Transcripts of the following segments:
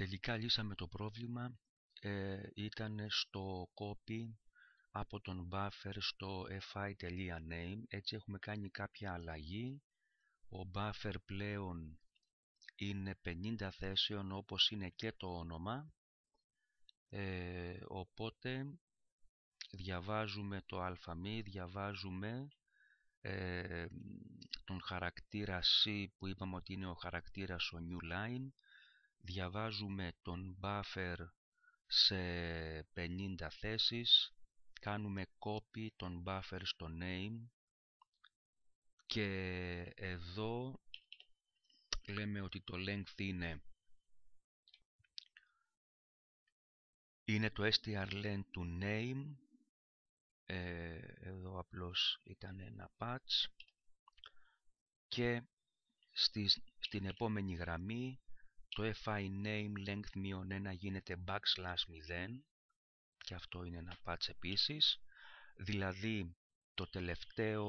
Τελικά λύσαμε το πρόβλημα, ε, ήταν στο copy από τον buffer στο fi.name, έτσι έχουμε κάνει κάποια αλλαγή. Ο buffer πλέον είναι 50 θέσεων όπως είναι και το όνομα, ε, οπότε διαβάζουμε το αλφαμί διαβάζουμε ε, τον χαρακτήρα C που είπαμε ότι είναι ο χαρακτήρας ο new line διαβάζουμε τον buffer σε 50 θέσεις, κάνουμε copy τον buffer στο name και εδώ λέμε ότι το length είναι είναι το strlen του name ε, εδώ απλώς ήταν ένα patch και στη, στην επόμενη γραμμή το fi name length μείον 1 γίνεται backslash 0 και αυτό είναι ένα patch επίσης. Δηλαδή το τελευταίο,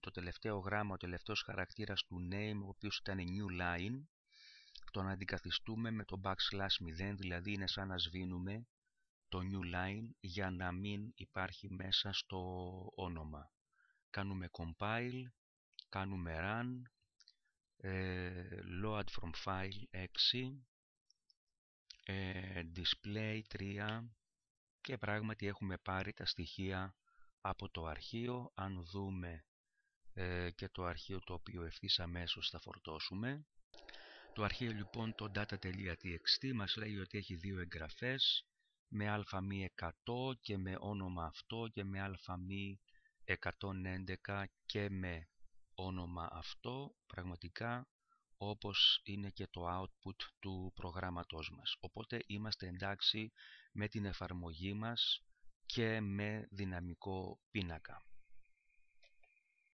το τελευταίο γράμμα, ο τελευταίος χαρακτήρας του name ο οποίος ήταν new line τον αντικαθιστούμε με το backslash 0 δηλαδή είναι σαν να σβήνουμε το new line για να μην υπάρχει μέσα στο όνομα. Κάνουμε compile, κάνουμε run ε, load from file 6 ε, display 3 και πράγματι έχουμε πάρει τα στοιχεία από το αρχείο αν δούμε ε, και το αρχείο το οποίο ευθύς αμέσως θα φορτώσουμε το αρχείο λοιπόν το data.txt μας λέει ότι έχει δύο εγγραφές με α 100 και με όνομα αυτό και με αλφαμή 111 και με όνομα αυτό πραγματικά όπως είναι και το output του προγράμματός μας. Οπότε είμαστε εντάξει με την εφαρμογή μας και με δυναμικό πίνακα.